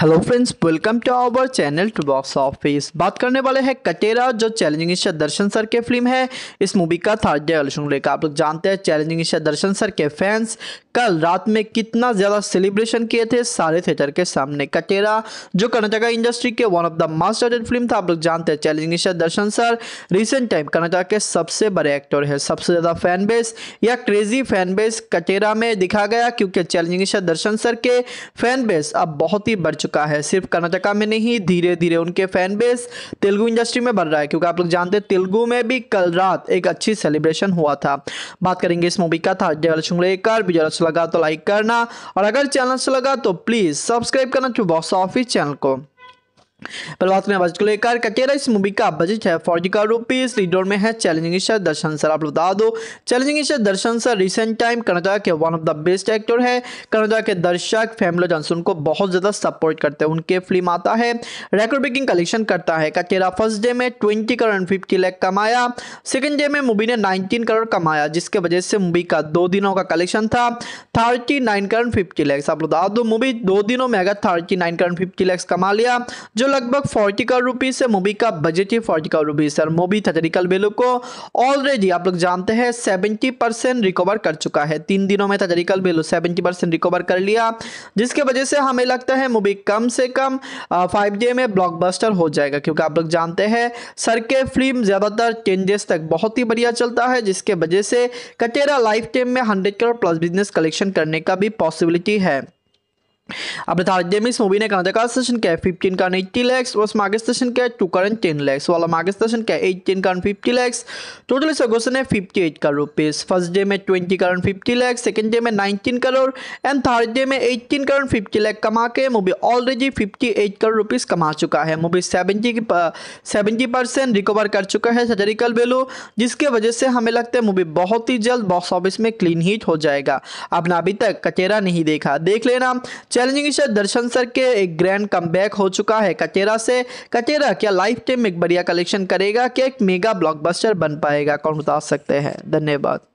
hello friends welcome to our channel to box office बात करने वाले हैं कटेरा जो चैलेंजिंग ईशा दर्शन सर के फिल्म है इस मूवी का थर्ड डे लेकर आप लोग जानते हैं चैलेंजिंग ईशा दर्शन सर के फैंस कल रात में कितना ज़्यादा सेलिब्रेशन किए थे सारे थिएटर के सामने कटेरा जो कर्नाटका इंडस्ट्री के one of the most rated film था आप लोग जानते हैं चैलेंजिंग निशा Darshan sir recent time Karnataka के सबसे बड़े एक्टर है सबसे ज़्यादा फैन बेस या क्रेजी फैन बेस कटेरा में दिखा गया क्योंकि चैलेंजिंग निशा दर्शन सर के फैन बेस अब बहुत ही बढ़ चुका है सिर्फ कर्नाटका में नहीं धीरे धीरे उनके फैन बेस तेलुगु इंडस्ट्री में बढ़ रहा है क्योंकि आप लोग जानते हैं तेलुगु में भी कल रात एक अच्छी सेलिब्रेशन हुआ था बात करेंगे इस मूवी का था डेवल शुंगलेकर विजय लगा तो लाइक करना और अगर चैनल से लगा तो प्लीज़ सब्सक्राइब करना टू बॉक्स ऑफिस चैनल को बलवात ने बजट को लेकर इस मूवी का बजट है फोर्टी रुपीज में है चैलेंजिंग ईशर दर्शन सर आप बता दो चैलेंजिंग ईशर Darshan sir recent time Kannada के one of the best actor है कनाडा के दर्शक फैमिलो जॉनसन को बहुत ज़्यादा सपोर्ट करते हैं उनके फिल्म आता है रेकॉर्ड ब्रेकिंग कलेक्शन करता है फर्स्ट डे में ट्वेंटी करोड़ फिफ्टी लैख कमाया सेकेंड डे में मूवी ने नाइनटीन करोड़ कमाया जिसके वजह से मूवी का दो दिनों का कलेक्शन था thirty nine crore fifty lakhs आप बता दो मूवी दो दिनों में अगर thirty nine crore fifty lakhs कमा लिया जो लगभग फोर्टी का रुपीज़ है मूवी का बजट ही फोर्टी का रुपीज़ है मूवी थेटरिकल वैल्यू को ऑलरेडी आप लोग जानते हैं सेवेंटी परसेंट रिकवर कर चुका है तीन दिनों में theatrical value seventy percent recover कर लिया जिसके वजह से हमें लगता है मूवी कम से कम फाइव डे में ब्लॉकबस्टर हो जाएगा क्योंकि आप लोग जानते हैं सर के फिल्म ज़्यादातर टेन डेज तक बहुत ही बढ़िया चलता है जिसके वजह से कटेरा लाइफ टाइम में hundred crore plus business collection करने का भी पॉसिबिलिटी है में इस આપણે તાજેમી મૂવીને કારણે स्टेशन क्या फिफ्टीन का एट्टी लैक्स और मार्केट स्टेशन क्या टू करंट टेन लैक्स वाला मार्केट स्टेशन क्या eighteen crore fifty lakhs total इस क्वेश्चन है fifty eight crore rupees first day में twenty crore fifty lakhs second day में nineteen crore and third day में एट्टीन करंट फिफ्टी लैक कमा के movie already fifty eight crore rupees कमा चुका है मूवी सेवेंटी की सेवेंटी परसेंट रिकवर कर चुका है सजरिकल वैल्यू जिसके वजह से हमें लगता है मूवी बहुत ही जल्द बॉक्स ऑफिस में क्लीन हिट हो जाएगा आपने अभी तक कचेरा नहीं देखा देख लेना चैलेंजिंग से दर्शन सर के एक ग्रैंड कम हो चुका है कचेरा से कचेरा क्या लाइफ टाइम एक बढ़िया कलेक्शन करेगा क्या एक मेगा ब्लॉकबस्टर बन पाएगा कौन बता सकते हैं धन्यवाद